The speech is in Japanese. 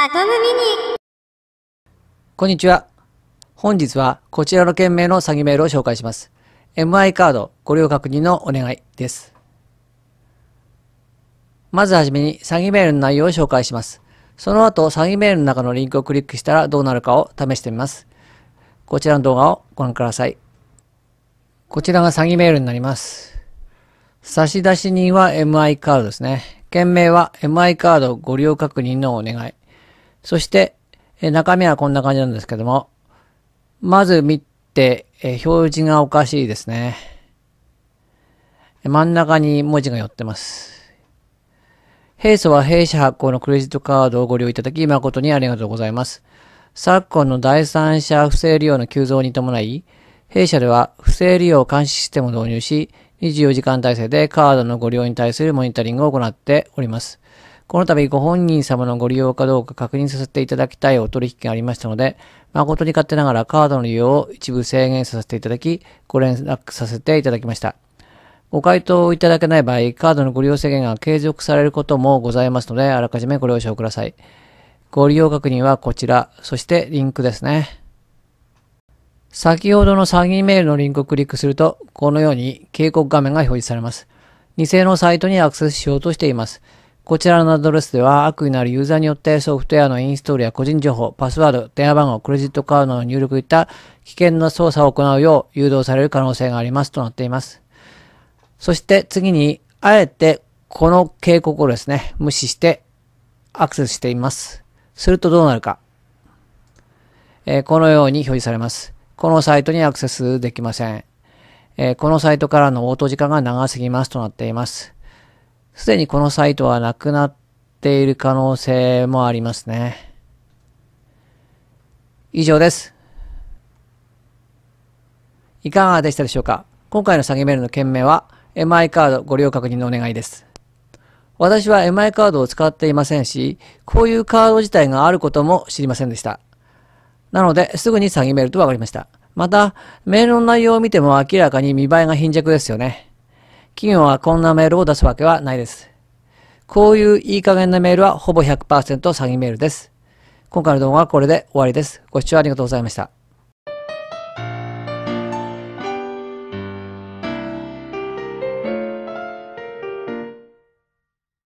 アトムミニこんにちは。本日はこちらの件名の詐欺メールを紹介します。MI カードご利用確認のお願いです。まずはじめに詐欺メールの内容を紹介します。その後、詐欺メールの中のリンクをクリックしたらどうなるかを試してみます。こちらの動画をご覧ください。こちらが詐欺メールになります。差出人は MI カードですね。件名は MI カードご利用確認のお願い。そして、え中身はこんな感じなんですけども、まず見て、え表示がおかしいですね。真ん中に文字が寄ってます。平素は弊社発行のクレジットカードをご利用いただき、誠にありがとうございます。昨今の第三者不正利用の急増に伴い、弊社では不正利用監視システムを導入し、24時間体制でカードのご利用に対するモニタリングを行っております。この度ご本人様のご利用かどうか確認させていただきたいお取引がありましたので、誠に勝手ながらカードの利用を一部制限させていただき、ご連絡させていただきました。ご回答いただけない場合、カードのご利用制限が継続されることもございますので、あらかじめご了承ください。ご利用確認はこちら、そしてリンクですね。先ほどの詐欺メールのリンクをクリックすると、このように警告画面が表示されます。偽のサイトにアクセスしようとしています。こちらのアドレスでは、悪意のあるユーザーによってソフトウェアのインストールや個人情報、パスワード、電話番号、クレジットカードの入力といった危険な操作を行うよう誘導される可能性がありますとなっています。そして次に、あえてこの警告をですね、無視してアクセスしています。するとどうなるか。えー、このように表示されます。このサイトにアクセスできません。えー、このサイトからの応答時間が長すぎますとなっています。すでにこのサイトはなくなっている可能性もありますね。以上です。いかがでしたでしょうか今回の詐欺メールの件名は MI カードご利用確認のお願いです。私は MI カードを使っていませんし、こういうカード自体があることも知りませんでした。なので、すぐに詐欺メールと分かりました。また、メールの内容を見ても明らかに見栄えが貧弱ですよね。企業はこんなメールを出すわけはないです。こういういい加減なメールはほぼ100%詐欺メールです。今回の動画はこれで終わりです。ご視聴ありがとうございました。